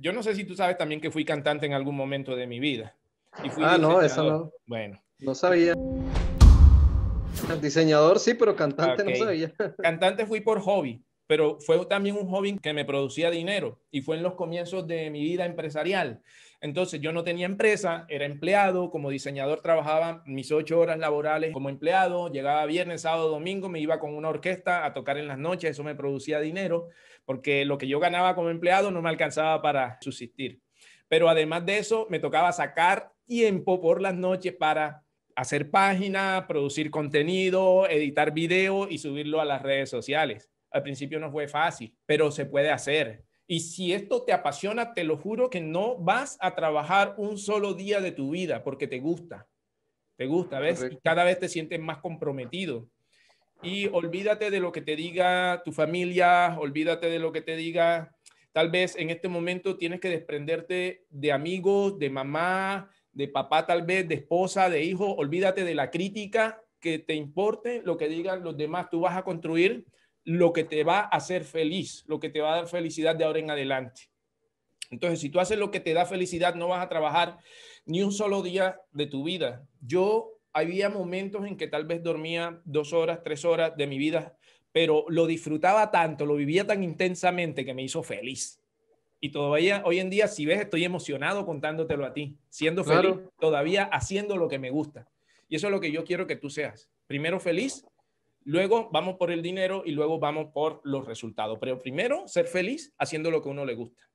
yo no sé si tú sabes también que fui cantante en algún momento de mi vida. ah, no, eso no. Bueno. No sabía. Diseñador sí, pero cantante no sabía. Cantante fui por hobby pero fue también un hobby que me producía dinero y fue en los comienzos de mi vida empresarial. Entonces yo no tenía empresa, era empleado, como diseñador trabajaba mis ocho horas laborales como empleado, llegaba viernes, sábado, domingo, me iba con una orquesta a tocar en las noches, eso me producía dinero, porque lo que yo ganaba como empleado no me alcanzaba para subsistir. Pero además de eso, me tocaba sacar tiempo por las noches para hacer páginas, producir contenido, editar video y subirlo a las redes sociales. Al principio no fue fácil, pero se puede hacer. Y si esto te apasiona, te lo juro que no vas a trabajar un solo día de tu vida porque te gusta. Te gusta, ¿ves? cada vez te sientes más comprometido. Y olvídate de lo que te diga tu familia, olvídate de lo que te diga. Tal vez en este momento tienes que desprenderte de amigos, de mamá, de papá tal vez, de esposa, de hijo, olvídate de la crítica que te importe, lo que digan los demás, tú vas a construir lo que te va a hacer feliz, lo que te va a dar felicidad de ahora en adelante. Entonces, si tú haces lo que te da felicidad, no vas a trabajar ni un solo día de tu vida. Yo había momentos en que tal vez dormía dos horas, tres horas de mi vida, pero lo disfrutaba tanto, lo vivía tan intensamente que me hizo feliz. Y todavía hoy en día, si ves, estoy emocionado contándotelo a ti, siendo feliz, todavía haciendo lo que me gusta. Y eso es lo que yo quiero que tú seas. Primero feliz Luego vamos por el dinero y luego vamos por los resultados. Pero primero, ser feliz haciendo lo que a uno le gusta.